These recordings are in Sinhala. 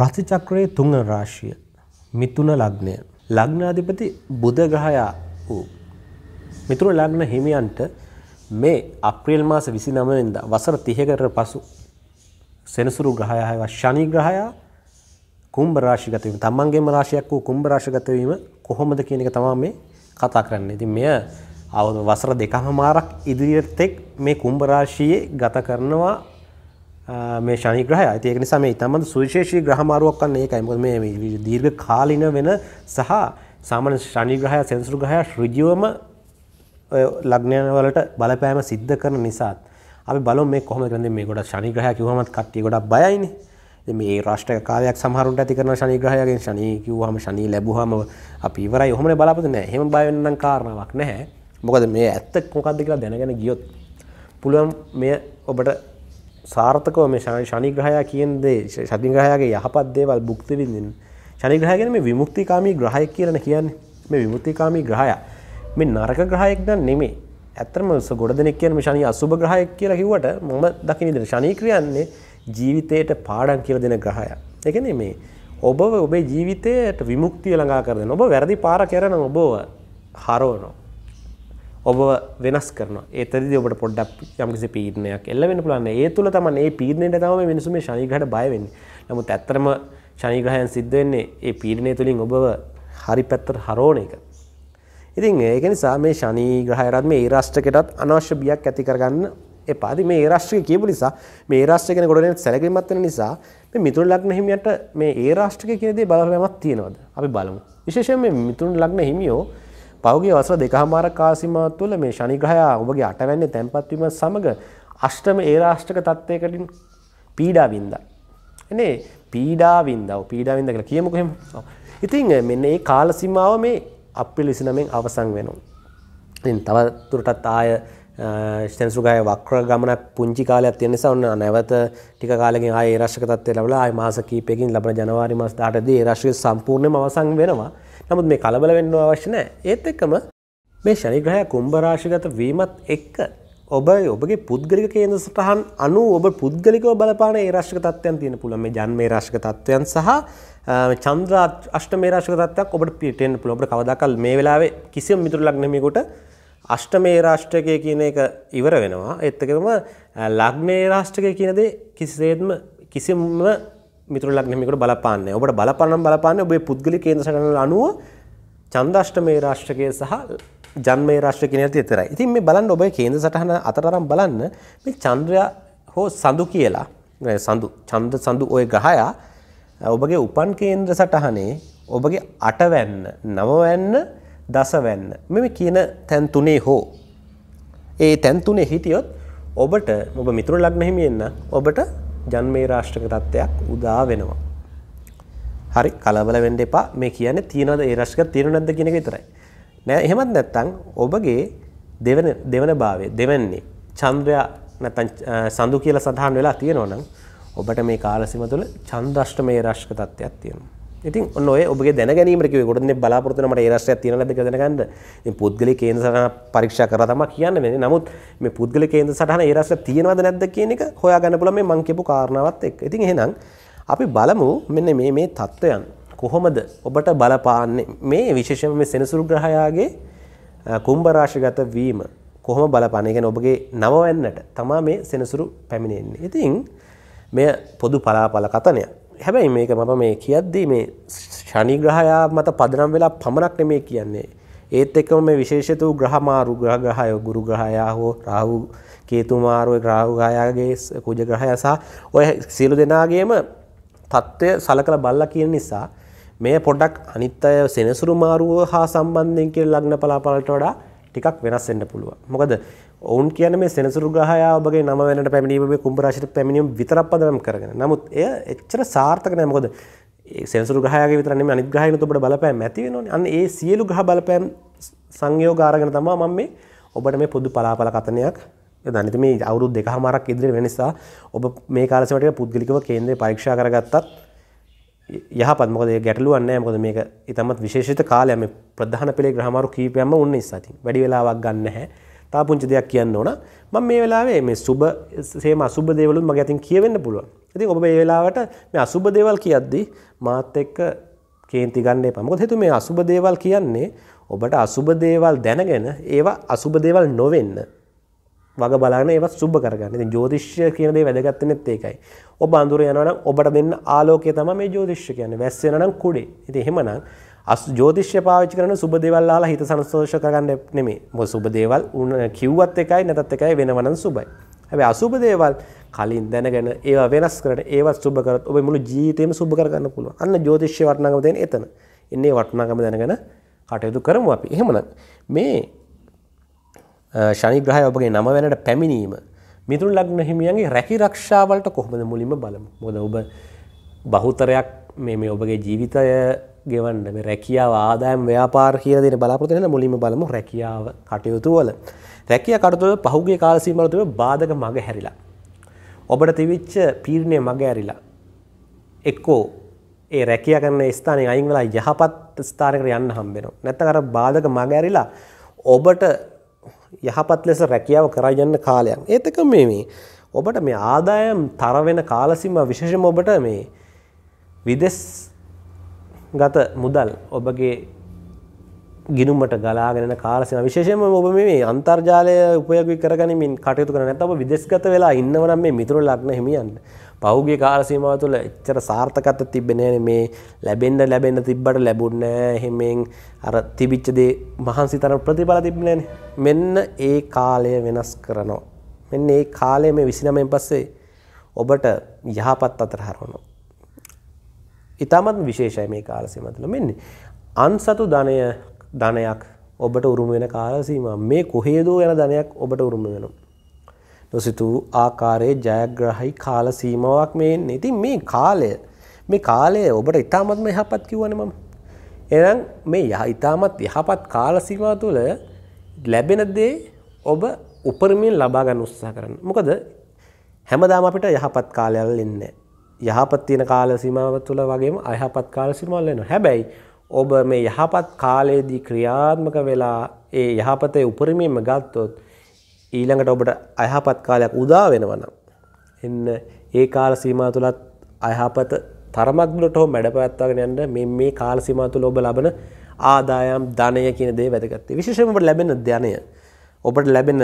රසි චක්‍රයේ තුන්වන රාශිය මිතුන ලග්නය. ලග්නාධිපති බුධ ග්‍රහයා වූ මිතුන ලග්න හිමියන්ට මේ අප්‍රේල් මාස 29 වෙනිදා වසර 30කට පසු සෙනසුරු ග්‍රහයා හයව ශනි ග්‍රහයා කුම්භ රාශිගත වීම තමන්ගේම රාශියක් වූ කුම්භ රාශිගත වීම කොහොමද කියන එක තමයි මේ කතා කරන්නේ. ඉතින් මෙය අවුරුදු වසර දෙකම මාරක් ඉදිරියට මේ කුම්භ රාශියේ ගත කරනවා මේ ශනිග්‍රහය ඒක නිසා මේ ඉතාමත් සුවිශේෂී ග්‍රහමාරුවක් ගන්න ඒකයි මොකද මේ දීර්ඝ කාලින වෙන සහ සාමාන්‍ය ශනිග්‍රහය සෙන්සුරු ග්‍රහය ඍජුවම ලග්නයන වලට බලපෑම සිද්ධ කරන නිසාත් අපි බලමු මේ කොහොමද කරන්නේ මේ ගොඩක් ශනිග්‍රහය කිව්වමත් කට්ටිය ගොඩක් බයයිනේ ඉතින් මේ රාෂ්ට්‍රීය කාලයක් සමහරුන්ට ඇති කරන ශනිග්‍රහයගෙන් ශනි කිව්වම ශනි ලැබුවාම අපි ඉවරයි ඔහොමනේ බලාපොරොත්තු නැහැ එහෙම බය වෙන්න නම් කාරණාවක් නැහැ මොකද මේ ඇත්ත මොකද්ද කියලා දැනගෙන ගියොත් පුළුවන් මේ ඔබට සාර්ථකව මේ ශනිග්‍රහයා කියන දේ ශනිග්‍රහයාගේ යහපත් දේවල් භුක්ති විඳින්න. ශනිග්‍රහය කියන්නේ මේ විමුක්තිකාමී ග්‍රහයෙක් කියලා කියන්නේ. මේ විමුක්තිකාමී ග්‍රහයා මේ නරක ග්‍රහයෙක් නම් නෙමෙයි. ඇත්තම ගොඩ දෙනෙක් කියන මේ ශනි අසුබ ග්‍රහයෙක් කියලා කිව්වට මම දකින විදිහට ශනි ක්‍රියන්නේ ජීවිතයට පාඩම් කියලා දෙන ග්‍රහයා. ඒ කියන්නේ මේ ඔබව ඔබේ ජීවිතයට විමුක්තිය ළඟා කරන ඔබ වැරදි පාර කරන ඔබව හරවනවා. ඔබ වෙනස් කරන ඒතරද ඔබට පොඩ්ඩක් යම්කිසි පීඩනයක් එල්ල වෙන පුළන්න ඒ තුළ තමන් ඒ පීඩනයට තම මිනිසුම ශනිගට බයවෙන්න නමුත් ඇත්තරම ශනිග්‍රහයන් සිද්ධවෙන්නේ ඒ පීඩනය තුළින් ඔබව හරි පැත්තර හරෝණ එක ඉතින් ඒක නිසා මේ ශනිග්‍රහයරත් මේ ඒරාෂ්ටකටත් අනවශ්‍ය බියක් ඇති කරගන්න එපාදි මේ ඒරාෂ්ට්‍රය කියපු නිසා මේ ඒරාෂ්ට්‍රකෙන ගොඩන සැලකිලිමත් වෙන නිසා මේ මිතුරු ලග්න හිමියට මේ ඒරාෂ්ට්‍රක කියන දේ බලපෑමක් තියෙනවද අපි බලමු විශේෂයෙන් මේ මිතුරු ලග්න හිමියෝ පෞගේ වසර දෙකහමාර කාසිමා තුළ මේ ශනිග්‍රහයා ඔබගේ අටවැන්නේ තැන්පත්වීම සමඟ අෂ්ටම ඒරාෂ්ටක තත්ත්වයකටින් පීඩාවින්ද. එනේ පීඩාවින්දව පීඩාවින්ද කියලා කියමුකහෙම. ඉතින් මෙන්න ඒ කාලසිමාව මේ අපිල් විසිනමෙන් අවසං වෙනවා. ඉතින් තව දුරටත් ආය ෂ්ටන්සුගාය වක්‍ර ගමනක් පුංචි කාලයක් තියෙන නිසා ඔන්න නැවත ටික කාලෙකින් ආයේ ඒ රාශික තත්ත්වය ලැබලා ආයේ මාස කිහිපයකින් ලැබෙන ජනවාරි මාස 18 දී ඒ රාශිය සම්පූර්ණයෙන්ම අවසන් වෙනවා. නමුත් මේ කලබල වෙන්න අවශ්‍ය නැහැ ඒත් එක්කම මේ ශනිග්‍රහය කුම්භ රාශිගත වීමත් එක්ක ඔබ ඔබගේ පුද්ගලික කේන්ද්‍ර සටහන් අනුව ඔබ පුද්ගලිකව බලපාන ඒ රාශික තත්ත්වයන් තියෙන පුළුවන් මේ ජන්මේ රාශික තත්ත්වයන් සහ චන්ද්‍ර අෂ්ටමේ රාශික තත්ත්වයක් ඔබට පිටෙන්න පුළුවන් ඔබට කවදාකල් මේ වෙලාවේ කිසියම් මිතුරු ලග්නෙමියෙකුට අෂ්ටමේ රාෂ්ට්‍රකය කියන එක ඉවර වෙනවා එත්තකම ලග්නේ රාෂ්ට්‍රකය කියනදේ කිසිසේත්ම කිසිම මිතුර ලග්නමිකට බලපාන්න ඔබට බලපනම් බලපාන්න ඔබේ පුද්ගලි කේන්ද සටන අනුව චන්දෂ්ටමේ රාශ්ටකය සහ ජන්මේ රාශ්ට්‍ර කෙනති එතරයි ඉතින් මේ බලන්න ඔබේ කේන්ද සටහන අතරම් බලන්න මේ චන්ද්‍රය හෝ සඳු කියලා සඳු චන්ද සඳු ඔය ග්‍රහයා ඔබගේ උපන් කේන්ද්‍ර සටහනේ ඔබගේ අටවැන්න නවවැන්න දසවැන්න මෙම කියන තැන් තුනේ හෝ ඒ තැන් තුනේ හිටියොත් ඔබට ඔබ මිතුර ලග්න හිමියෙන්න ඔබට ජන්මේ රාෂ්ට්‍රක තත්ත්වයක් උදා වෙනවා. හරි කලබල වෙන්න එපා මේ කියන්නේ තියනවද ඒ රාෂ්ට්‍රක තියෙනව නැද්ද කියන එක විතරයි. නෑ එහෙමත් නැත්නම් ඔබගේ දෙවන දෙවන භාවයේ දෙවන්නේ චන්ද්‍රයා නැත්නම් සඳු කියලා සඳහන් වෙලා තියෙනවා නම් ඔබට මේ කාලසීම තුළ චන්ද්‍රාෂ්ටමේ රාෂ්ට්‍රක තත්ත්වයක් තියෙනවා. ඉතින් ඔන්න ඔය ඔබගේ දැනගැනීමට කිව්වේ ගොඩනේ බලාපොරොත්තුනමට ඒ රාශියක් තියෙන ලැබෙක දැනගන්න. ඉතින් පුද්ගලික කේන්ද්‍ර සටහන පරීක්ෂා කරලා තමයි කියන්නේ මේ. නමුත් මේ පුද්ගලික කේන්ද්‍ර සටහන ඒ රාශියක් තියෙනවද නැද්ද කියන එක හොයාගන්න පුළුවන් මේ මං කියපු කාරණාවත් එක්ක. ඉතින් එහෙනම් අපි බලමු මෙන්න මේ මේ தত্ত্বයන් කොහොමද ඔබට බලපාන්නේ මේ විශේෂයෙන්ම මේ සෙනසුරු ග්‍රහයාගේ කුම්භ රාශිගත වීම කොහොම බලපාන. ඒ කියන්නේ ඔබගේ නවවැන්නට තමයි මේ සෙනසුරු පැමිණෙන්නේ. ඉතින් මෙය පොදු පලාපල කතනයක්. හැබැයි මේක මම මේ කියද්දී මේ ශනිග්‍රහයා මත පදනම් වෙලා පමණක් නෙමේ කියන්නේ. ඒත් එක්කම මේ විශේෂිත වූ ග්‍රහ මාරු ග්‍රහ ග්‍රහය ගුරු ග්‍රහයා හෝ රාහු කේතු මාරු රාහු ග්‍රහයාගේ කුජ ග්‍රහය සහ ඔය සියලු දෙනාගේම తත්වය සලකලා බලලා කියන නිසා මේ පොඩ්ඩක් අනිත් අය සෙනසුරු මාරුව හා සම්බන්ධයෙන් කියන ලග්න පලාපලට වඩා ටිකක් වෙනස් වෙන්න පුළුවන්. මොකද ඔවුන් කියන මේ සෙනසුරු ග්‍රහයා ඔබගේ නම වෙනට පැමිණීම මේ කුම්භ රාශියට පැමිණීම විතරක් පදනම් කරගෙන. නමුත් එය එච්චර සාර්ථක නෑ. මොකද ඒ සෙනසුරු ග්‍රහයාගේ විතර නෙමෙයි අනිත් ග්‍රහයන්ට ඔබට බලපෑම් ඇති වෙනෝනේ. අන්න ඒ සියලු ග්‍රහ බලපෑම් සංයෝග අරගෙන තමයි මම මේ ඔබට මේ පොදු පලාපල කතනයක් දනිත මේ අවුරුදු දෙකහමාරක් ඉදිරිය වෙන නිසා ඔබ මේ කාලසමට පුද්ගලිකව කේන්ද්‍රය පරීක්ෂා කරගත්තත් යහපත් මොකද ඒ ගැටලුවක් නැහැ මොකද මේක ඊටමත් විශේෂිත කාලයක් මේ ප්‍රධාන පෙළේ ග්‍රහමාරු කීපයක්ම උන්නේ ඉස්සතින් වැඩි වෙලාවක් ගන්න නැහැ තා පුංචි දෙයක් කියන්න ඕන මම මේ වෙලාවේ මේ සුබ සේම අසුබ දේවලුත් මගේ අතින් කියවෙන්න පුළුවන්. ඉතින් ඔබ මේ වෙලාවට මේ අසුබ දේවල් කියද්දී මාත් එක්ක කේන්ති ගන්න එපා. මොකද හේතුව මේ අසුබ දේවල් කියන්නේ ඔබට අසුබ දේවල් දැනගෙන ඒවා අසුබ දේවල් නොවෙන්න වග බලාගෙන ඒවත් සුබ කරගන්න. ඉතින් ජ්‍යොතිෂ්‍ය කියන දේ වැදගත් වෙන්නේ ඒකයි. ඔබ අඳුර යනවා නම් ඔබට දෙන්න ආලෝකය තමයි මේ ජ්‍යොතිෂ්‍ය කියන්නේ. වැස් වෙනවා නම් කුඩේ. ඉතින් එහෙමනම් අස් ජෝතිෂ්‍ය පාවිච්චි කරන සුබ දේවල් අහලා හිත සන්තෝෂ කරගන්න නෙමෙයි. මොකද සුබ දේවල් කිව්වත් එකයි නැතත් එකයි වෙනවනම් සුබයි. හැබැයි අසුබ දේවල් කලින් දැනගෙන ඒවා වෙනස් කරන ඒවත් සුබ කරත් ඔබේ මුළු ජීවිතේම සුබ කරගන්න පුළුවන්. අන්න ජෝතිෂ්‍ය වටිනාකම තියෙන එතන. ඉන්නේ වටිනාකම දැනගෙන කටයුතු කරමු අපි. එහෙමනම් මේ ශනි ග්‍රහය ඔබගේ නම වෙනට පැමිණීම මිතුරු ලග්න හිමියන්ගේ රැකී රක්ෂාවලට කොහොමද මුලින්ම බලමු. මොකද ඔබ බහුතරයක් මේ මේ ඔබගේ ජීවිතය ගෙවන්න මේ රැකියාව ආදායම් ව්‍යාපාර කියලා දෙන බලාපොරොත්තු වෙන මුලින්ම බලමු රැකියාව කටයුතු වල. රැකියා කටයුතු පහුගිය කාල සීමාවල තිබෙන බාධක මග හැරිලා. ඔබට තිබිච්ච පීඩනය මග හැරිලා. එක්කෝ ඒ රැකියා කරන ස්ථානයේ අයින් වෙලා යහපත් ස්ථානයකට යන්න හම්බ වෙනවා. නැත්නම් අර බාධක මග හැරිලා ඔබට යහපත් ලෙස රැකියාව කරා යන්න කාලයක්. ඒත් එක මේ මේ ඔබට මේ ආදායම් තර වෙන කාලසීමාව විශේෂම ඔබට මේ විදෙස් ගත මුදල් ඔබගේ ගිනුමට ගලාගෙන කාලසින විශේෂම ඔබ මේ අන්තර්ජාලය උපයගි කරගනිමින් කටයුතු කරන නැත්නම් ඔබ විදේශගත වෙලා ඉන්නවනම් මේ මිතුරු ලග්න හිමියන් පහුගිය කාල සීමාව තුළ එච්චර සාර්ථකත්වයක් තිබෙන්නේ නැහැ මේ ලැබෙන්න ලැබෙන්න තිබ්බට ලැබුණේ නැහැ එහෙමෙන් අර තිබිච්ච දේ මහන්සි තරම් ප්‍රතිඵල තිබුණේ මෙන්න ඒ කාලය වෙනස් කරනවා මෙන්න ඒ කාලය මේ 29න් පස්සේ ඔබට යහපත් අතර හරවනවා ඉතාමත් විශේෂය මේ කාලසීමතුල මෙන්නේ. අන්සතු ධනය ධනයක් ඔබට උරුම වෙන කාලසීම මේ කොහේදෝ යන ධනයක් ඔබට උරුම වෙනවා. නොසිතූ ආකාරයේ ජයග්‍රහයි කාල සීමාවක් මේ එන්නේ. ඉතින් මේ කාලය මේ කාලය ඔබට ඉතාමත්ම යහපත් කිව්වනේ මම. එහෙනම් මේ ඉතාමත් යහපත් කාල සීමාව තුළ ලැබෙන දේ ඔබ උපරිමයෙන් ලබා ගන්න උත්සාහ කරන්න. මොකද හැමදාම අපිට යහපත් කාලයල් එන්නේ නැහැ. යහපත් තියෙන කාල සීමාව තුළ වගේම අයහපත් කාල සීමාවල් වෙනවා. හැබැයි ඔබ මේ යහපත් කාලයේදී ක්‍රියාත්මක වෙලා ඒ යහපතේ උපරිමයෙන්ම ගත්තොත් ඊළඟට ඔබට අයහපත් කාලයක් උදා වෙනවා නම් එන්න ඒ කාල සීමාව තුලත් අයහපත තරමක් දුරට හෝ මැඩපැවැත්වාගෙන යන්න මේ මේ කාල සීමාව තුල ඔබ ලබන ආදායම් ධනය කියන දේ වැදගත්. විශේෂයෙන්ම ඔබට ලැබෙන ධනය ඔබට ලැබෙන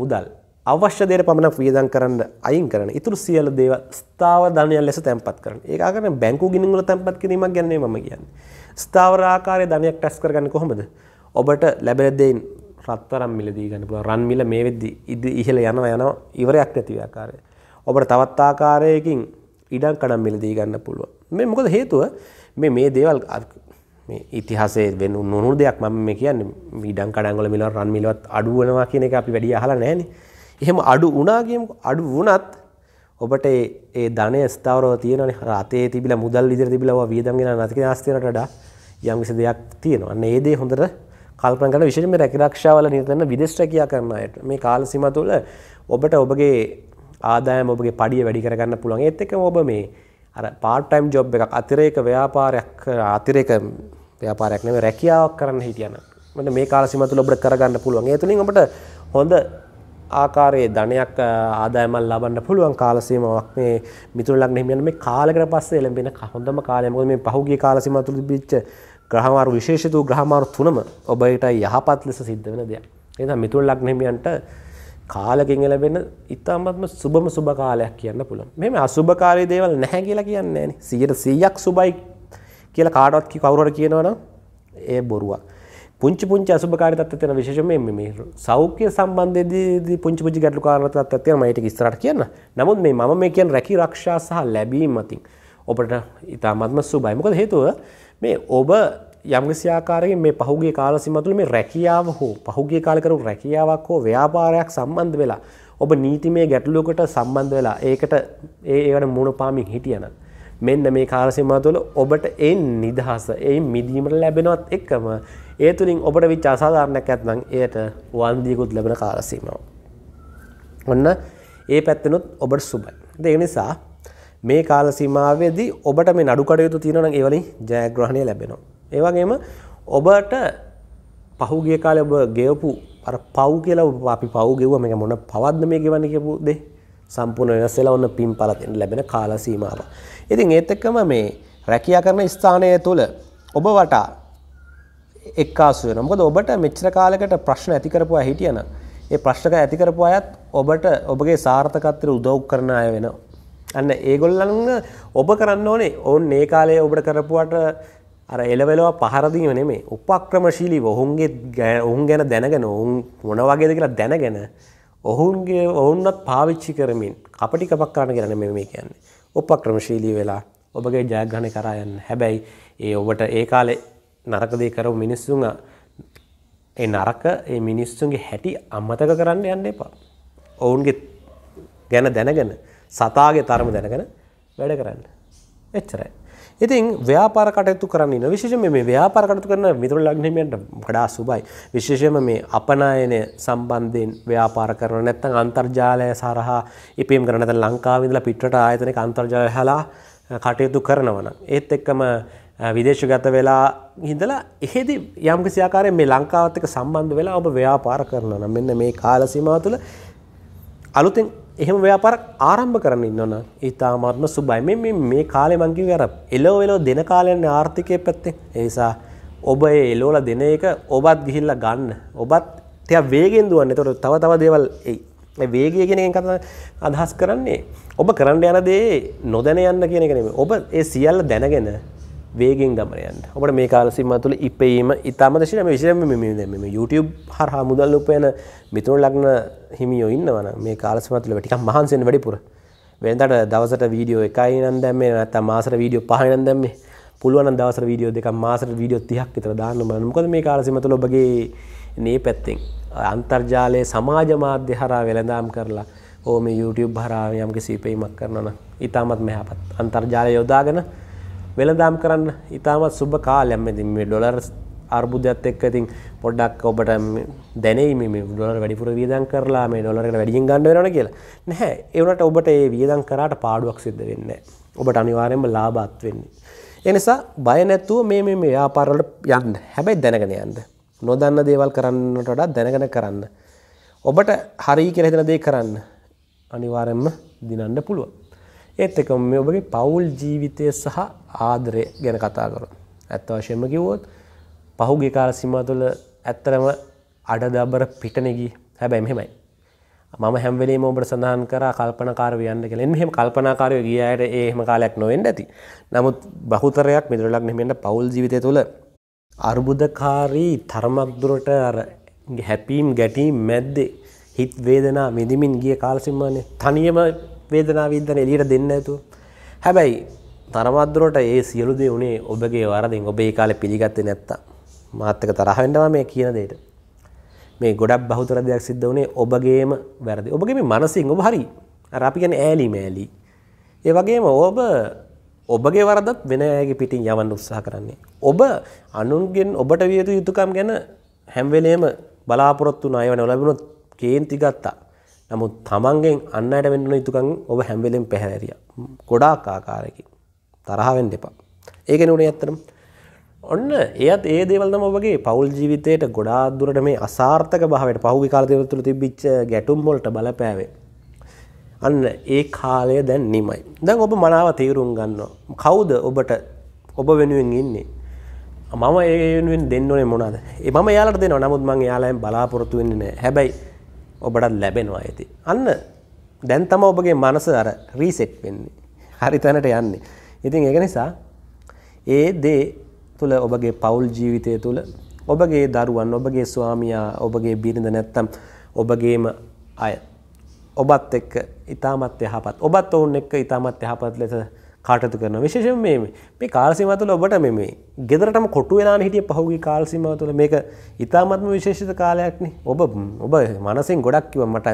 මුදල් අවශ්‍ය දේට පමණක් වියදම් කරන්න අයින් කරන ඉතුරු සියලු දේවල් ස්ථාවර ධනයක් ලෙස තැන්පත් කරන. ඒක ආකාරයෙන් බැංකු ගිණුම් වල තැන්පත් කිරීමක් ගැන නෙමෙයි මම කියන්නේ. ස්ථාවර ආකාරයේ ධනයක් ටැක්ස් කරගන්නේ කොහොමද? ඔබට ලැබෙන දෙයින් රත්තරන් මිල දී ගන්න පුළුවන්. රන් මිල මේ වෙද්දී ඉහළ යනවා යනවා ඉවරයක් නැති ආකාරය. ඔබට තවත් ආකාරයකින් ඉඩම් කඩම් මිල දී ගන්න පුළුවන්. මේ මොකද හේතුව? මේ මේ දේවල් මේ ඉතිහාසයේ වෙන නුණු දෙයක් මම මේ කියන්නේ ඉඩම් කඩම් වල මිල රන් මිලවත් අඩු වෙනවා කියන එක අපි වැඩි අහලා නැහැනේ. එහෙම අඩු වුණාගේම අඩු වුණත් ඔබට ඒ ධනය ස්ථාවරව තියෙනනේ රතේ තිබිලා මුදල් විදිහට තිබිලා වියදම් ගෙන නැති කෙනා ආස්තියට වඩා යම් කිසි දෙයක් තියෙනවා. අන්න ඒ දේ හොඳට කල්පනා කරලා විශේෂයෙන්ම රැකිරක්ෂාවල නිරතන විදේශ රැකියා කරන අයට මේ කාල සීමා තුළ ඔබට ඔබගේ ආදායම ඔබගේ පඩිය වැඩි කරගන්න පුළුවන්. ඒත් එක්කම ඔබ මේ අර part time job එකක් අතිරේක ව්‍යාපාරයක් අතිරේක ව්‍යාපාරයක් නෙවෙයි රැකියාවක් කරන්න හිටියනම් මට මේ කාල සීමා තුළ ඔබට කරගන්න පුළුවන්. ඒ තුලින් ඔබට හොඳ ආකාරයේ ධනයක් ආදායමක් ලබන්න පුළුවන් කාල සීමාවක් මේ මිතුරු ලග්න හිමියන් මේ කාලයකට පස්සේ එළඹෙන හොඳම කාලය. මොකද මේ පහුගිය කාල සීමාව තුළ තිබිච්ච ග්‍රහමාරු විශේෂිත වූ ග්‍රහමාරු තුනම ඔබට යහපත් ලෙස සිද්ධ වෙන දෙයක්. එහෙනම් මිතුරු ලග්න හිමියන්ට කාලකින් එළඹෙන ඉතාමත්ම සුබම සුබ කාලයක් කියන්න පුළුවන්. මෙහෙම අසුබකාරී දේවල් නැහැ කියලා කියන්නේ නැහැ නේ. 100ක් සුබයි කියලා කාටවත් කවුරු හරි කියනවනම් ඒ බොරුවක්. පුංචි පුංචි අසුභකාරී තත්ත්ව තියෙන විශේෂයෙන් මේ මේ සෞඛ්‍ය සම්බන්ධයේදී පුංචි පුංචි ගැටලුකාරී තත්ත්වයක් තියෙනවා මම ඒක ඉස්සරහට කියන්න. නමුත් මේ මම මේ කියන රැකී ආරක්ෂා සහ ලැබීම අතින් ඔබට ඉතාමත්ම සුබයි. මොකද හේතුව මේ ඔබ යම්කිසි ආකාරයකින් මේ පහුගිය කාල සීමාව තුළ මේ රැකියාව හෝ පහුගිය කාලේ කරපු රැකියාවක් හෝ ව්‍යාපාරයක් සම්බන්ධ වෙලා ඔබ නීතිමය ගැටලුවකට සම්බන්ධ වෙලා ඒකට ඒ ඒවට මුණ පාමින් හිටියනම් මෙන්න මේ කාල සීමාව තුළ ඔබට ඒ නිදහස ඒ මිදීමට ලැබෙනවත් එක්කම ඒ තුලින් ඔබට විච අසාධාරණයක් ඇත්නම් එයට වන්දියකුත් ලැබෙන කාල සීමාව. ඔන්න ඒ පැත්තනොත් ඔබට සුබයි. ඒ නිසා මේ කාල සීමාවේදී ඔබට මේ නඩු කටයුතු තියෙනවා නම් ඒ වලින් ජයග්‍රහණය ලැබෙනවා. ඒ වගේම ඔබට පහුගිය කාලේ ඔබ ගෙවපු අර පව් කියලා අපි පව් ගෙවුවා මේක මොන පවද්ද මේ ගෙවන්නේ කියපු දේ සම්පූර්ණ වෙනස් වෙලා ඔන්න පින් පලතෙන් ලැබෙන කාල සීමාව. ඉතින් ඒත් එක්කම මේ රැකියා කරන ස්ථානය තුළ ඔබ වටා එක්කාසු වෙන මොකද ඔබට මෙච්චර කාලකට ප්‍රශ්න ඇති කරපුවා හිටියන ඒ ප්‍රශ්නක ඇති කරපු අයත් ඔබට ඔබගේ සාර්ථකත්වයට උදව් කරන අය වෙනවා අන්න ඒගොල්ලන්න ඔබ කරන්න ඕනේ ඔවුන් ඒ කාලේ ඔබට කරපුවට අර එලවෙලවා පහරදිීම නෙමේ උපක්‍රමශීලී ඔහුන්ගේ ඔවුන් ගැන දැනගෙන ඔවුන් මොන වගේද කියලා දැනගෙන ඔහුන්ගේ ඔවුන්නත් පාවිච්චි කරමින් අපටි කපක් කරන කරන මෙ මේ කියන්නේ උපක්‍රමශීලී වෙලා ඔබගේ ජයග්‍රණ කරයන්න හැබැයි ඒ ඔබට ඒ කාලේ නරක දේ කරපු මිනිස්සුන් ඒ නරක ඒ මිනිස්සුන්ගේ හැටි අමතක කරන්න යන්න එපා. ඔවුන්ගේ ගැන දැනගෙන සතාගේ තරම දැනගෙන වැඩ කරන්න. එච්චරයි. ඉතින් ව්‍යාපාර කටයුතු කරන්න විශේෂම මේ ව්‍යාපාර කටයුතු කරන මිතුරු ලග්නමයන්ට වඩා සුබයි. විශේෂයෙන්ම මේ අපනායනය සම්බන්ධයෙන් ව්‍යාපාර කරනවා නැත්නම් අන්තර්ජාලය සරහා ඉපීම් කරන නැත්නම් ලංකාවේ ඉඳලා පිටරට ආයතනයක අන්තර්ජාලය හලා කටයුතු කරනවා නම් ඒත් එක්කම විදේශ ගත වෙලා හිදලා එහෙදි යම්ක සියාකාරය මේ ලංකාවත්තක සම්බන්ධ වෙලා ඔබ ව්‍යාපාර කරන මෙන්න මේ කාලසිමා තුළ අලුතෙන් එහෙම ව්‍යාපාරක් ආරම්භ කරන්න ඉන්නවන ඉතාමත්ම සුබයි මේ මේ කාලේ මංකිව කර එලෝ වෙලෝ දෙන කාලයන්නේ ආර්ථිකය පැත්තේ ඒසා ඔබ ඒ එලෝල දෙන එක ඔබත් ගිහිල්ල ගන්න ඔබත් තිය වේගෙන් දුවන්න තොට තව තව දේවල් වේගය කෙනෙන් කත අදහස් කරන්නේ ඔබ කරන්න යන දේ නොදැන යන්න කියනෙ ඔබ ඒ සියල්ල දැනගෙන වේගෙන් ගමනයන්ට ඔට මේ කාලසිම තුළ ඉපීම ඉතාම දශනම විශෂම මෙම YouTube හර හා මුදල් උපයන මිතුරු ලක්න හිමියෝ ඉන්නවන මේ කාලසමතුල වැටික මහන්සෙන් වැඩිපුර වෙන්දට දවසට වීඩියෝ එකයි නන්දැම ඇත මාසර වීඩියෝ පහනදැම පුළුවන් දවස වීඩියෝ දෙක මාසර වීඩියෝ තියක් තර දාන්න මනකොද මේ කාලසිමතුල ඔබගේ නේ පැත්තෙන් අන්තර්ජාලය සමාජ මාධ්‍ය හරා වෙළඳම් කරලා ඕ මේ YouTube හරාවයම්ගේ සීපීමක් කරනන ඉතාමත් මෙහපත් අන්තර්ජාලය යොදාගෙන වෙළඳාම් කරන්න ඉතාමත් සුබ කාලයක් මේ ඉතින් මේ ඩොලර් අර්බුදයත් එක්ක ඉතින් පොඩ්ඩක් ඔබට දැනෙයි මේ ඩොලර් වැඩිපුර වියදම් කරලා මේ ඩොලර් එකට වැඩියෙන් ගන්න වෙනවනේ කියලා. නැහැ. ඒ වුණාට ඔබට ඒ වියදම් කරාට පාඩුවක් සිද්ධ වෙන්නේ ඔබට අනිවාර්යයෙන්ම ලාභාත් වෙන්නේ. ඒ නිසා බය නැතුව මේ මේ ව්‍යාපාර වලට යන්න. හැබැයි දැනගෙන යන්න. නොදන්න දේවල් කරන්නට වඩා දැනගෙන කරන්න. ඔබට හරි කියලා හිතන දේ කරන්න. අනිවාර්යයෙන්ම දිනන්න පුළුවන්. ඒත් එක මේ ඔබගේ පවුල් ජීවිතය සහ ආදරය ගැන කතා කරු. ඇත්ත වශයෙන්ම කිව්වොත් පහුගේ කාල සිමා තුළ ඇත්තරම අඩදබර පිටනගී හැබැයි මෙහෙමයි. මම හැම්වලේ ඔබට සඳහන් කර කල්පනකාරව යන්න කලෙන් මෙහෙම කල්පනාකාරය ගියයට ඒහම කාලයක් නොවෙන්ට ඇති. නමුත් බහුතරයක් මිදුරලක් නෙමෙන්ට පවුල් ජීවිතය තුළ අර්බුදකාරී තරමක් දුරට අර හැපීම් ගැටීම් මැද්දේ හිත් වේදනා මිදිමින් ගිය කාලසිම්මානය තනියම වේදනාව වින්දන එළියට දෙන්න නැතුව. හැබැයි තරමද්දුරට ඒ සියලු දේ උනේ ඔබගේ වරදින් ඔබ ඒ කාලේ පිළිගත්තේ නැත්තම් මාත් එක්ක තරහ වෙන්නවා මේ කියන දෙයට. මේ ගොඩක් බහුතර දෙයක් සිද්ධ වුණේ ඔබගේම වැරදි. ඔබගේ මේ මනසින් ඔබ හරි. අර අපි කියන්නේ ඈලි මෑලි. ඒ වගේම ඔබ ඔබගේ වරදත් වෙන අයගේ පිටින් යවන්න උත්සාහ කරන්නේ. ඔබ අනුන්ගෙන් ඔබට විය යුතු යුතුයකම් ගැන හැම වෙලේම බලාපොරොත්තු වුණ අයව නැව ලැබුණොත් කේන්ති ගත්තා. නමුත් තමන්ගෙන් අන්න අයට වෙන්න යුතුකම් ඔබ හැම වෙලෙම පැහැදිලියා. ගොඩාක් ආකාරයකින් තරහ වෙන්න එපා. ඒකනේ උනේ ඇත්තටම. ඔන්න එයත් ඒ දේවල් තමයි ඔබගේ පෞල් ජීවිතේට ගොඩාක් දුරට මේ අසාර්ථක භාවයට පහුගිය කාල දේවල් තුළ තිබිච්ච ගැටුම් වලට බලපෑවේ. අන්න ඒ කාලය දැන් නිමයි. දැන් ඔබ මනාව තීරුම් ගන්නවා. කවුද ඔබට ඔබ වෙනුවෙන් ඉන්නේ? මම ඒ වෙනුවෙන් දෙන්න ඕනේ මොනවද? ඒ මම එයාලට දෙනවා. නමුත් මම එයාලෙන් බලාපොරොත්තු වෙන්නේ නැහැ. හැබැයි ඔබටත් ලැබෙනවා ඇති. අන්න දැන් තම ඔබගේ මනස අර රීසෙට් වෙන්නේ. හරි තැනට යන්නේ. ඉතින් ඒක නිසා ඒ දේ තුළ ඔබගේ පවුල් ජීවිතය තුළ ඔබගේ දරුවන් ඔබගේ ස්වාමියා ඔබගේ බිරිඳ නැත්තම් ඔබගේම අය ඔබත් එක්ක ඉතාමත් යහපත් ඔබත් ඔවුන් එක්ක ඉතාමත් යහපත් ලෙස කාටතු කරන විශේෂම මේ මේ කාල්සිමතුල ඔබට මෙම ගෙදරටම කොටු වෙලා හිටිය පහුගේ කාල්සිමව තුළ මේක ඉතාමත්ම විශේෂිත කාලයක්න ඔබ ඔබ මනසින් ගොඩක් කිව මට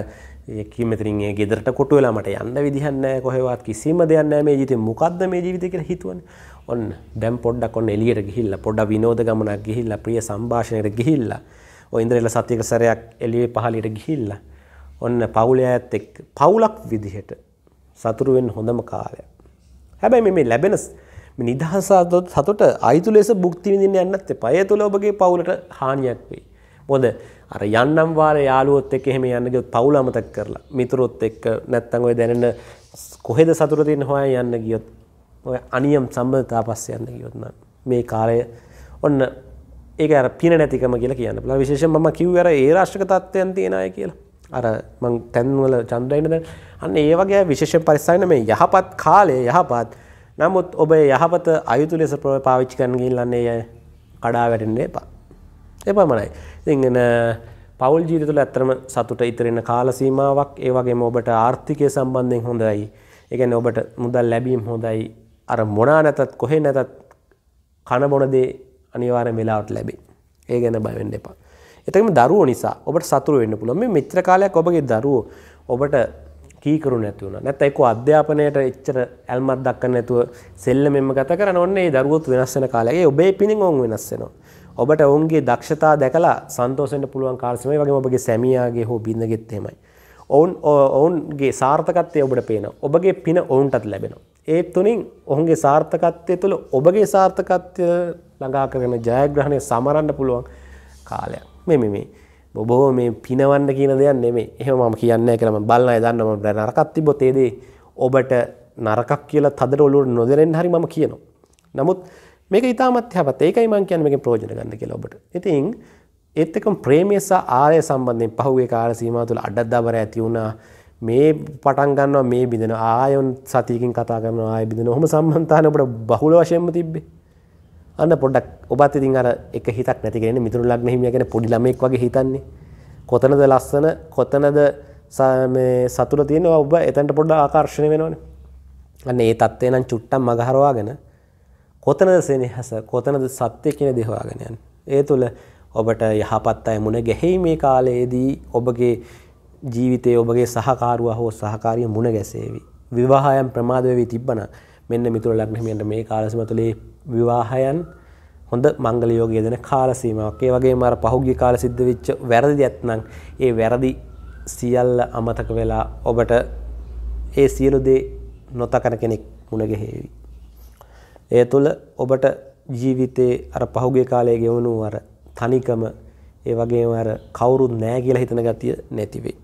යකීමමතරින්ගේ ගෙදරට කොටු වෙලා මට යන්න විදිහන්න කොහෙවත් කිසිම දෙයන්න මේ ජීත මොකක්ද මේ ජීවිතකර හිතුවන ඔන්න දැම් පොඩ්ඩක් ඔන්න එලියට ගිහිල්ල පොඩ විනෝද ගමනක් ගිහිල්ල ප්‍රිය සම්භාෂණයට ගිහිල්ලා ඉන්ද්‍රෙල සතියක සරයක් එලියේ පහලිට ගිහිල්ලා ඔන්න පවුලය ඇත් එක් පවුලක් විදිහට සතුරුවෙන් හොඳම කාලයක් හැබැයි මේ ලැබෙන නිදහසාත් සතුට අයිතු ලෙස භුක්ති විඳින්න යන්නත් එපා. ඒ තුල ඔබගේ පවුලට හානියක් වෙයි. මොකද අර යන්නම් වාරේ යාළුවොත් එක්ක එහෙම යන්න ගියොත් පවුල අමතක කරලා මිතුරොත් එක්ක නැත්තම් ඔය දැනෙන කොහෙද සතුට තියෙන හොයන් යන්න ගියොත් ඔය අනියම් සම්බන්ධතා පස්සේ යන්න ගියොත් නම් මේ කාලය ඔන්න ඒක අර පින නැතිකම කියලා කියන්න පුළුවන්. විශේෂයෙන් මම කිව්වේ අර ඒ රාෂ්ට්‍රක තත්ත්වයන් තියෙන අය කියලා. අර මං තැන්වල චන්ද්‍රයින දැන් අන්න ඒ වගේ විශේෂයෙන් පරිස්සමෙන් මේ යහපත් කාලයේ යහපත් නමුත් ඔබ යහපත අයුතු ලෙස පාවිච්චි කරන්න ගිහිල්ලන්නේ කඩා වැටෙන්න එපා. එපමණයි. ඉතින් එන පවුල් ජීවිත තුළ ඇත්තම සතුට ඉතිරෙන කාල සීමාවක් ඒ වගේම ඔබට ආර්ථිකය සම්බන්ධයෙන් හොඳයි. ඒ කියන්නේ ඔබට මුදල් ලැබීම හොඳයි. අර මොනා නැතත් කොහේ නැතත් කන බොන දේ අනිවාර්යෙන් වෙලාවට ලැබේ. ඒ ගැන බය වෙන්න එපා. එතකම දරුවෝ නිසා ඔබට සතුරු වෙන්න පුළුවන්. මේ මෙච්චර කාලයක් ඔබගේ දරුවෝ ඔබට කීකරු නැති වුණා. නැත්නම් ඒක අධ්‍යාපනයට එච්චර ඇල්මක් දක්වන්න නැතුව සෙල්ලමෙන්ම ගත කරන ඔන්න ඒ දරුවොත් වෙනස් වෙන කාලය. ඒ ඔබේ පිණින් ඔවුන් වෙනස් වෙනවා. ඔබට ඔවුන්ගේ දක්ෂතා දැකලා සන්තෝෂ වෙන්න පුළුවන් කාල සමය වගේම ඔබගේ සැමියාගේ හෝ බිරිඳගෙත් එහෙමයි. ඔවුන් ඔවුන්ගේ සාර්ථකත්වය ඔබට පේනවා. ඔබගේ පින ඔවුන්ටත් ලැබෙනවා. ඒ තුنين ඔවුන්ගේ සාර්ථකත්වය තුළ ඔබගේ සාර්ථකත්වය ළඟා කරගෙන ජයග්‍රහණය සමරන්න පුළුවන් කාලයක්. මේ මේ මේ බොබෝ මේ පිනවන්න කියන දෙයක් නෙමෙයි. එහෙම මම කියන්නේ කියලා මම බලන අය දන්නවා මම නරකක් තිබ්බොත් ඒ දේ ඔබට නරකක් කියලා තදට ඔලුවට නොදැනෙන්න හරි මම කියනවා. නමුත් මේක ඉතාමත් යහපත්. ඒකයි මම කියන්නේ මේකෙන් ප්‍රයෝජන ගන්න කියලා ඔබට. ඉතින් ඒත් එක්කම ප්‍රේමය සහ ආය සම්බන්ධයෙන් පහුගිය කාල සීමාව තුළ අඩද්දබර ඇති වුණා. මේ පටන් ගන්නවා මේ බිඳිනවා ආයොන් සතියකින් කතා කරනවා ආය බිඳිනවා. ඔහොම සම්බන්ධතාවය ඔබට බහුල වශයෙන්ම තිබ්බේ. අන්න පොඩ්ඩක් ඔබත් ඉතින් අර එක හිතක් නැතිගෙන මිතුරු ලග්න හිමියා කියන්නේ පොඩි ළමෙක් වගේ හිතන්නේ. කොතනද ලස්සන කොතනද මේ සතුට තියෙනවා ඔබ එතනට පොඩ්ඩක් ආකර්ෂණය වෙනවනේ. අන්න ඒ தත්ත්වේ නම් චුට්ටක් මගහරවාගෙන කොතනද සෙනෙහස කොතනද සත්‍ය කියන දේ හොයාගෙන යන්න. ඒ තුල ඔබට යහපත් අය මුණ ගැහෙයි මේ කාලයේදී ඔබගේ ජීවිතයේ ඔබගේ සහකාරුවා හෝ සහකාරිය මුණ ගැසේවි. විවාහයන් ප්‍රමාද වෙවි තිබ්බනම් මෙන්න මිතුරු ලග්න හිමියන්ට මේ කාලසීම තුළේ විවාහයන් හොඳ මංගල යෝගය දෙන කාල සීමාවක්. ඒ වගේම අර පහුගිය කාලේ සිද්ධ වෙච්ච වැරදි ඇත්නම් ඒ වැරදි සියල්ල අමතක වෙලා ඔබට ඒ සියලු දේ නොතකන කෙනෙක් මුණ ගැහෙවි. ඒ තුළ ඔබට ජීවිතේ අර පහුගිය කාලයේ ගෙවුණු අර තනිකම ඒ වගේම අර කවුරුත් නැහැ කියලා හිතන ගතිය නැති වෙයි.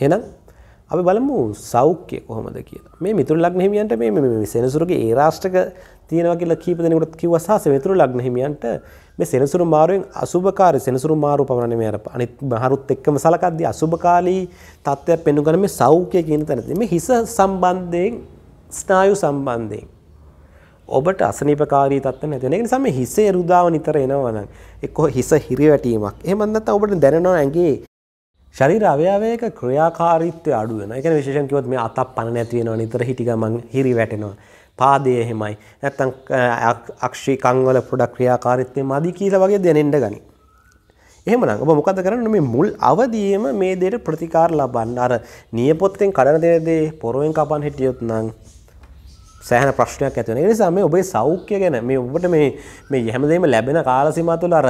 එහෙනම් අපි බලමු සෞඛ්‍ය කොහොමද කියලා මේ මිතුරු ලග්න හිමියන්ට මේ සෙනසුරුගේ ඒ රාෂ්ටක තියෙනවා කියලා කීප දෙනෙකුට කිව්වා සාස මිතුරු ලග්න හිමියන්ට මේ සෙනසුරු මාරුවෙන් අසුභකාරී සෙනසුරු මාරු පමණනේ මේ අර අනිත් මහරුත් එක්කම සලකද්දී අසුභකාලී තත්ත්වයක් පෙන්වන මේ සෞඛ්‍ය කියන තැනදී මේ හිස සම්බන්ධයෙන් ස්නායු සම්බන්ධයෙන් ඔබට අසනීපකාරී තත්ත්ව නැති වෙන. ඒ නිසා මේ හිසේ රුදාව නිතර එනවනම් එක්ක හිස හිරිවැටීමක්. එහෙම නැත්නම් ඔබට දැනෙනවා ඇඟේ ශරීර අවයවයක ක්‍රියාකාරීත්වය අඩු වෙනවා. ඒ කියන්නේ විශේෂයෙන් කිව්වොත් මේ අතක් පණ නැති වෙනවා නිතර හිටි ගමන් හිරි වැටෙනවා. පාදයේ එහෙමයි. නැත්තම් අක්ෂි කන් වල පොඩක් ක්‍රියාකාරීත්වය මදි කියලා වගේ දැනෙන්න ගනි. එහෙමනම් ඔබ මොකද කරන්නේ මේ මුල් අවදියේම මේ දෙයට ප්‍රතිකාර ලබන්න. අර නියපොත්තෙන් කඩන දේ පොරවෙන් කපන් හිටියොත් නම් සෑහන ප්‍රශ්නයක් ඇති වෙනවා. ඒ නිසා මේ ඔබේ සෞඛ්‍ය ගැන මේ ඔබට මේ මේ හැමදේම ලැබෙන කාල සීමාව තුළ අර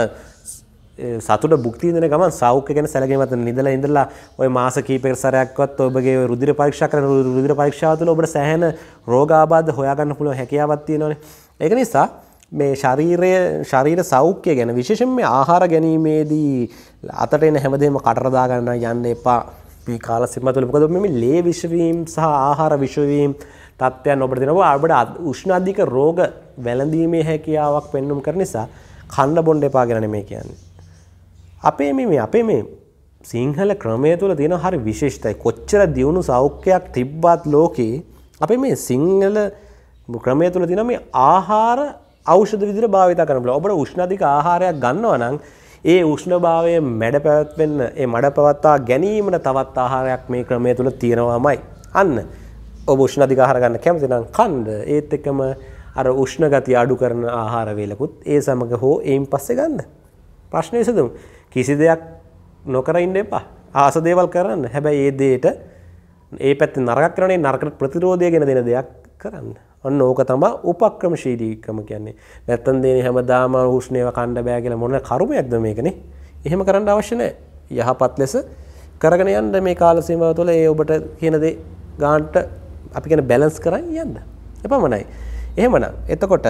සතුට බුක්තිදන ගම සෞඛ්‍ය ගැන සැලගීමත නිදල ඉඳලා ඔය මාස කීපෙක් සරයක්වත් ඔබගේ රුදිර පරීක්ෂා කරන රුදිර පරීක්ෂාව තුළ ඔබට සෑහෙන රෝගාබාධ හොයාගන්න පුළුවන් හැකියාවක් තියෙනවනේ. ඒක නිසා මේ ශරීරය ශරීර සෞඛ්‍ය ගැන විශේෂයෙන් මේ ආහාර ගැනීමේදී අතට එන හැමදේම කටට දාගන්න යන්න එපා. මේ කාල සීමාව තුළ මොකද මේ ලේ විෂවීම් සහ ආහාර විෂවීම් තත්ත්වයන් ඔබට දෙනවා. ඔබට උෂ්ණ අධික රෝග වැළඳීමේ හැකියාවක් පෙන්눔 කරන නිසා කන්න බොන්න එපා කියලා නෙමෙයි කියන්නේ. අපේ මේ අපේ මේ සිංහල ක්‍රමය තුළ තියෙන හරි විශේෂ්තයි කොච්චර දියුණු සෞඛ්‍යයක් තිබ්බාත් ලෝකයේ අපේ මේ සිංහල ක්‍රමය තුළ තින මේ ආහාර අවෂද විදිර භාවිත කරනල ඔබට උෂ්ණධික ආහාරයක් ගන්නවා නං ඒ උෂ්ණභාවය මැඩ පැවැත්වෙන්න ඒ මඩ පවත්වා ගැනීමට තවත් ආහාරයක් මේ ක්‍රමය තුළ තියෙනවාමයි. අන්න ඔබ උෂ්ණධිකාහර ගන්න කැමතිනම් කන්ද ඒත් එකම අර උෂ්ණගති අඩු කරන ආහාරවේලකුත් ඒ සමඟ හෝ එයින් පස්සෙ ගන්න. ප්‍රශ්නය සදුම් කිසි දෙයක් නොකර ඉන්න එපා. ආස දේවල් කරන්න. හැබැයි ඒ දෙයට ඒ පැත්තේ නරකක් කරන්නේ නරකට ප්‍රතිරෝධය ගෙන දෙන දෙයක් කරන්න. ඔන්න ඕක තමයි උපක්‍රමශීලීකම කියන්නේ. නැත්තම් දෙන්නේ හැමදාම උෂ්ණේව කණ්ඩ බෑ කියලා මොන කර්මයක්ද මේකනේ? එහෙම කරන්න අවශ්‍ය නැහැ. යහපත් ලෙස කරගෙන යන්න මේ කාල සීමාව තුළ ඒ ඔබට කියන දේ ගානට අපි කියන බැලන්ස් කරන් යන්න. එපමණයි. එහෙමනම් එතකොට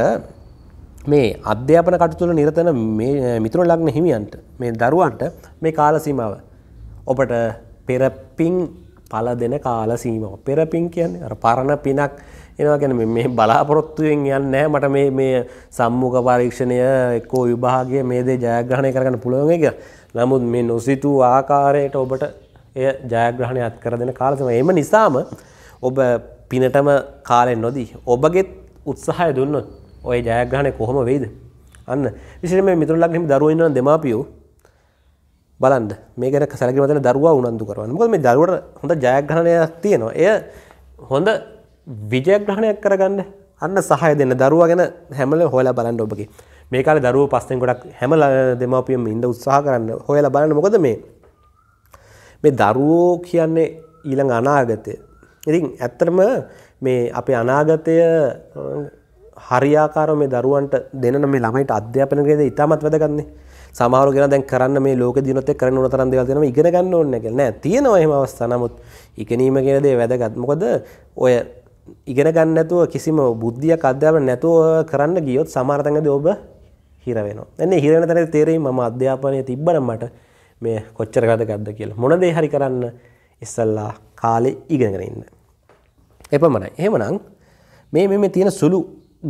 මේ අධ්‍යාපන කටතුළ නිරතන මිතුර ලක්න හිමියන්ට මේ දරුවන්ට මේ කාල සීමාව ඔබට පෙරපින් පල දෙන කාල සීමාව පෙරපින් කියන්න පරණ පිනක් එනවා ගැන මේ බලාපොරොත්තුවෙන් යන්න නෑ මට මේ මේ සම්මුඛ පරීක්ෂණය එක්කෝ විභාගය මේ දේ ජයග්‍රහණය කරගන්න පුළුවන් එක නමුත් මේ නොසිතූ ආකාරයට ඔබට එය ජයග්‍රහණය අත් කර දෙන කාලසම එම නිසාම ඔබ පිනටම කාලෙන් නොදී ඔබගෙත් උත්සාහය දුන්නොත් ඔය ජයග්‍රහණය කොහොම වෙයිද අන්න විශේෂයෙන්ම මිතුරු ලග්නෙම දරුවෝ ඉන්නවනම් දෙමාපියෝ බලන්න මේ ගැන සැලකිලිමත් වෙන දරුවා උනන්දු කරවන්න. මොකද මේ දරුවට හොඳ ජයග්‍රහණයක් තියෙනවා. එය හොඳ විජයග්‍රහණයක් කරගන්න අන්න සහය දෙන්න දරුවා ගැන හැමලෙම හොයලා බලන්න ඔබගේ. මේ කාලේ දරුවෝ පස්සෙන් ගොඩක් හැම දෙමාපියම ඉඳ උත්සාහ කරන්න හොයලා බලන්න මොකද මේ මේ දරුවෝ කියන්නේ ඊළඟ අනාගතය. ඉතින් ඇත්තටම මේ අපේ අනාගතය හරියාකාරව මේ දරුවන්ට දෙන මේ ළමයිට අධ්‍යාපන ක්‍රමයේද ඉතාමත් වැදගත්නේ. සමහරව කියන දැන් කරන්න මේ ලෝකෙ දිනොත් එක්ක කරන්න ඕන තරම් දේවල් දෙනවා ඉගෙන ගන්න ඕනේ නැහැ කියලා. නෑ තියෙනවා එහෙම අවස්ථා. නමුත් ඉගෙනීම කියන දේ වැදගත්. මොකද ඔය ඉගෙන ගන්න නැතුව කිසිම බුද්ධියක් අධ්‍යාපන නැතුව කරන්න ගියොත් සමහර තැනදී ඔබ හිර වෙනවා. එන්නේ හිර වෙන තැනදී තේරෙයි මම අධ්‍යාපනය තිබ්බනම් මට මේ කොච්චර වැදගත්ද කියලා. මොන දේ හරි කරන්න ඉස්සල්ලා කාලේ ඉගෙනගෙන ඉන්න. එපමණයි. එහෙමනම් මේ මේ තියෙන සුළු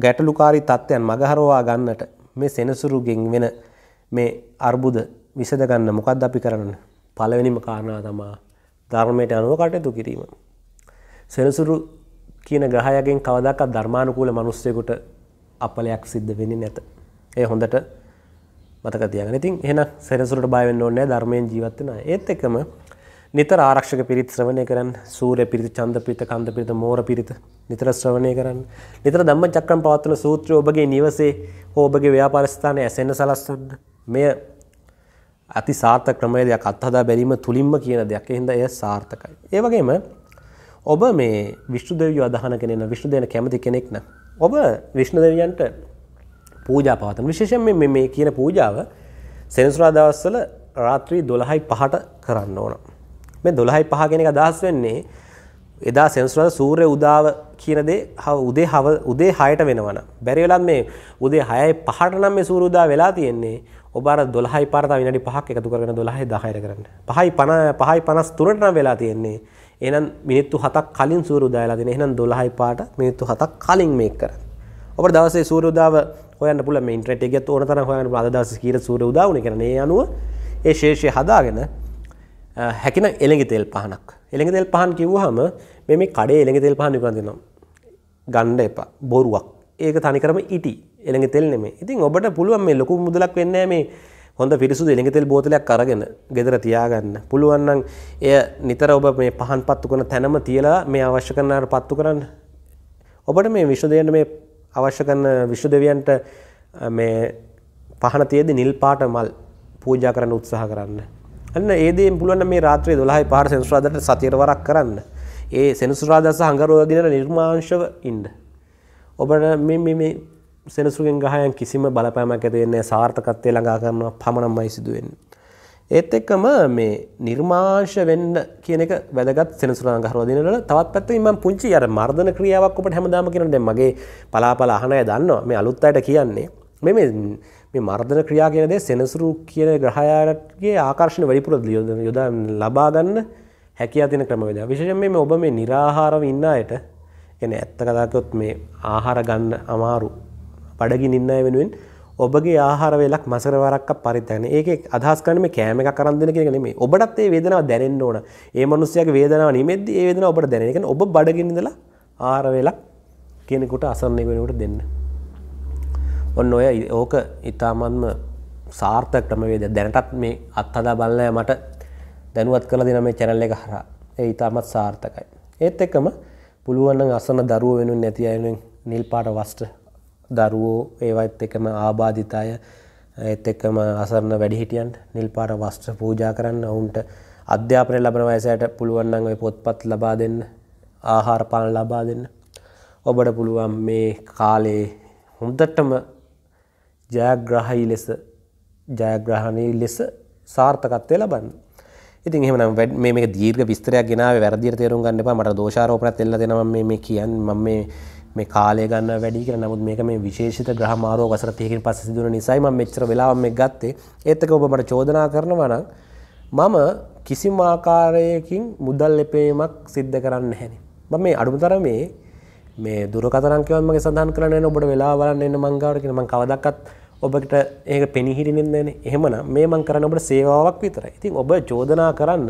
ගැටලුකාරී තත්ත්වයන් මගහරවා ගන්නට මේ සෙනසුරුගෙන් වෙන මේ අර්බුද විසඳගන්න මොකක්ද අපි කරන්න පළවෙනිම කාරණා තමා ධර්මයට අනුව කටයුතු කිරීම. සෙනසුරු කියන ග්‍රහයගෙන් කවදක්වත් ධර්මානුකූල මිනිස්සෙකුට අපලයක් සිද්ධ වෙන්නේ නැත. ඒ හොඳට මතක තියාගන්න. ඉතින් එහෙනම් සෙනසුරට බය වෙන්න ඕනේ නැහැ ධර්මයෙන් ජීවත් වෙන අය. ඒත් එකම නිතර ආරක්ෂක පිරිත් ශ්‍රවණය කරන්න සූර්ය පිරිත චන්ද පිරිත කන්ද පිරිත මෝර පිරිත නිතර ශ්‍රවණය කරන්න නිතර ධම්ම චක්‍රම් පවත්වන සූත්‍රය ඔබගේ නිවසේ හෝ ඔබගේ ව්‍යාපාර ස්ථානයේ ඇසෙන්න සලස්වන්න මෙය අති සාර්ථක ක්‍රමවේදයක් අත්හදා බැලීම තුලින්ම කියන දෙයක්. ඒ හින්දා එය සාර්ථකයි. ඒ වගේම ඔබ මේ විෂ්ණු දෙවියෝ අදහන කෙනෙක් න ะ විෂ්ණු දෙවියන් කැමති කෙනෙක් න ะ. ඔබ විෂ්ණු දෙවියන්ට පූජා පවත්වන විශේෂයෙන් මේ මේ කියන පූජාව සෙනසුරාදා දවස්වල රාත්‍රී 12යි 5ට කරන්න ඕන. මේ 12යි 5 කියන එක අදහස් වෙන්නේ එදා සෙන්සුරාද සූර්ය උදාව කියන දේ උදේ හව උදේ 6ට වෙනවනම් බැරි වෙලත් මේ උදේ 6යි 5ට නම් මේ සූර්ය උදා වෙලා තියෙන්නේ ඔබ අර 12යි පාර තව විනාඩි 5ක් එකතු කරගෙන 12යි 10ට කරන්න 5යි 50 5යි 53ට නම් වෙලා තියෙන්නේ එහෙනම් මිනිත්තු 7ක් කලින් සූර්ය උදා වෙලා තියෙන්නේ එහෙනම් 12යි පාට මිනිත්තු 7ක් කලින් මේක කරන්න ඔබට දවසේ සූර්ය උදාව හොයන්න පුළුවන් මේ ඉන්ටර්නෙට් එකේ ඕන තරම් හොයන්න පුළුවන් අද දවසේ කීර සූර්ය උදා වුණේ කියලා මේ අනුව ඒ ශේෂය හදාගෙන හැකින එළඟි තෙල් පහනක් එළඟි තෙල් පහන් කිව්වහම මේ මේ කඩේ එළඟි තෙල් පහන් විකුණනවා ගන්න එපා බොරුවක් ඒක තනිකරම ඉටි එළඟි තෙල් නෙමෙයි ඉතින් ඔබට පුළුවන් මේ ලොකු මුදලක් වෙන්නේ මේ හොඳ පිරිසුදු එළඟි තෙල් බෝතලයක් අරගෙන ගෙදර තියාගන්න පුළුවන් නම් එය නිතර ඔබ මේ පහන් පත්තු කරන තැනම තියලා මේ අවශ්‍ය කරනාට පත්තු කරන්න ඔබට මේ විශ්ව දෙවියන්ට මේ අවශ්‍ය කරන විශ්ව දෙවියන්ට මේ පහන තියෙදි නිල් පාට මල් පූජා කරන්න උත්සාහ කරන්න අන්න ඒ දේ පුළුවන් මේ රාත්‍රියේ 12යි පාර සෙනසුරාදාට සතියට වරක් කරන්න. ඒ සෙනසුරාදා සහ අඟරෝදා දිනවල නිර්මාංශව ඉන්න. ඔබට මේ මේ මේ සෙනසුරෙන් ගහයන් කිසිම බලපෑමක් ඇති වෙන්නේ නැහැ. සාර්ථකත්වයේ ළඟා කරනවා පමණමයි සිදු වෙන්නේ. ඒත් එක්කම මේ නිර්මාංශ වෙන්න කියන එක වැදගත් සෙනසුරා අඟහරුවා දිනවල තවත් පැත්තකින් මම පුංචි අර මර්ධන ක්‍රියාවක් ඔබට හැමදාම කියනවා දැන් මගේ පලාපල අහන අය දන්නවා මේ අලුත් අයට කියන්නේ මෙ මේ මර්ධන ක්‍රියා කියන දේ සෙනසුරු කියන ග්‍රහයාගේ ආකර්ෂණ වැඩිපුර යොදා ලබා ගන්න හැකියාව තියෙන ක්‍රමවේද. විශේෂයෙන් මේ ඔබ මේ निराහාරව ඉන්න අයට කියන්නේ ඇත්ත කතා කිව්වොත් මේ ආහාර ගන්න අමාරු බඩගින් ඉන්න අය වෙනුවෙන් ඔබගේ ආහාර වේලක් මසර වරක්ක් පරිත්‍යාගන. ඒකේ අදහස් කරන්නේ මේ කෑම එකක් අරන් දෙන කියන එක නෙමෙයි. ඔබටත් ඒ වේදනාව දැනෙන්න ඕන. ඒ මිනිස්සයාගේ වේදනාව නිමෙද්දි ඒ වේදනාව ඔබට දැනෙන. ඒ කියන්නේ ඔබ බඩගින් ඉඳලා ආහාර වේලක් කෙනෙකුට අසරණ වෙනකොට දෙන්න. ඔන්න ඔය ඕක ඉතාමන්ම සාර්ථක ක්‍රමවේද දැනටත් මේ අත්හදා බලනෑ මට දැනුවත් කළ දෙන මේ චැනල් එක හරහා ඒ ඉතාමත් සාර්ථකයි. ඒත් එක්කම පුළුවන්න අසන දරුව වෙනුන් නැති අයුනෙන් නිල් පාට වස්ට දරුවෝ ඒවත් එකම ආබාධිත අය ඒත් එක්කම අසරණ වැඩිහිටියන්ට නිල් පාට වස්ත්‍ර පූජා කරන්න ඔවුන්ට අධ්‍යාපනය ලබන වයසයට පුළුවන්නන් ඔය පොත්පත් ලබා දෙන්න ආහාර පාන ලබා දෙන්න ඔබට පුළුවන් මේ කාලේ හොඳටම ජයග්‍රහයි ලෙස ජයග්‍රහණය ලෙස සාර්ථකත්වය ලබන්න. ඉතින් එහෙනම් මේ මේක දීර්ඝ විස්තරයක් ගෙනාවේ වැරදියට තේරුම් ගන්න එපා. මට දෝෂාරෝපණත් එල්ල දෙනවා මම මේ කියන්නේ මම මේ මේ කාලය ගන්න වැඩි කියලා. නමුත් මේක මේ විශේෂිත ග්‍රහ මාරෝග වසර 30කින් පස්සේ සිදුවන නිසායි මම මෙච්චර වෙලාවක් මේක ගත්තේ. ඒත් එක ඔබ මට චෝදනා කරනවා නම් මම කිසිම ආකාරයකින් මුදල් එපෑමක් සිද්ධ කරන්නේ නැහැ. මම මේ අඩුම තරමේ මේ දුරකථන අංකයන් මගේ සඳහන් කරන්න එන ඔබට වෙලා බලන්න එන්න මං ගාවට කියන මං කවදාවත් ඔබට ඒක පෙනිහිරිනෙන්දන එහෙමන මේ මං කරන්න ඔබට සේවාවක් විතර ඉතින් ඔබ චෝදනා කරන්න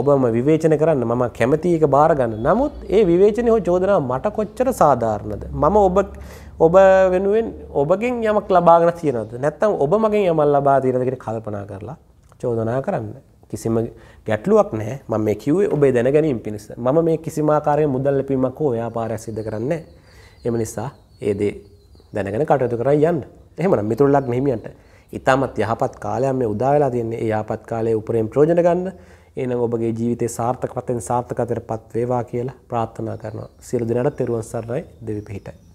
ඔබම විවේචන කරන්න මම කැමති එක බාරගන්න නමුත් ඒ විවේචනය හෝ චෝදනා මට කොච්චර සාධාරණද මම ඔබ ඔබ වෙනුවෙන් ඔබගෙන් යමක් ලබාගෙන තියෙනද නැත්තම් ඔබ මගෙන් යමල් ලබා තියෙනදකට කල්පනා කරලා චෝදනා කරන්න කිසිම ගැටලුවක් නෑ මම මේ කිව්වේ ඔබේ දැනගැනීම පිණිස මම මේ කිසිමාකාරයෙන් මුදල් ලැබීමක් හෝ ව්‍යාපාරයක් සිදු කරන්නේ එම නිසා ඒ දේ දැනගෙන කටයුතු කරන් යන්න එහෙමනම් මිතුරුලක් මෙහිමියන්ට ඉතාමත් යහපත් කාලයක් මේ උදා වෙලා තියෙන්නේ. ඒ යහපත් කාලයේ උපරිම ප්‍රයෝජන ගන්න. එහෙනම් ඔබගේ ජීවිතේ සාර්ථකවතෙන් සාර්ථකතර පත් වේවා කියලා ප්‍රාර්ථනා කරනවා. සියලු දෙනාට තෙරුවන් සරණයි දෙවි පිහිටයි.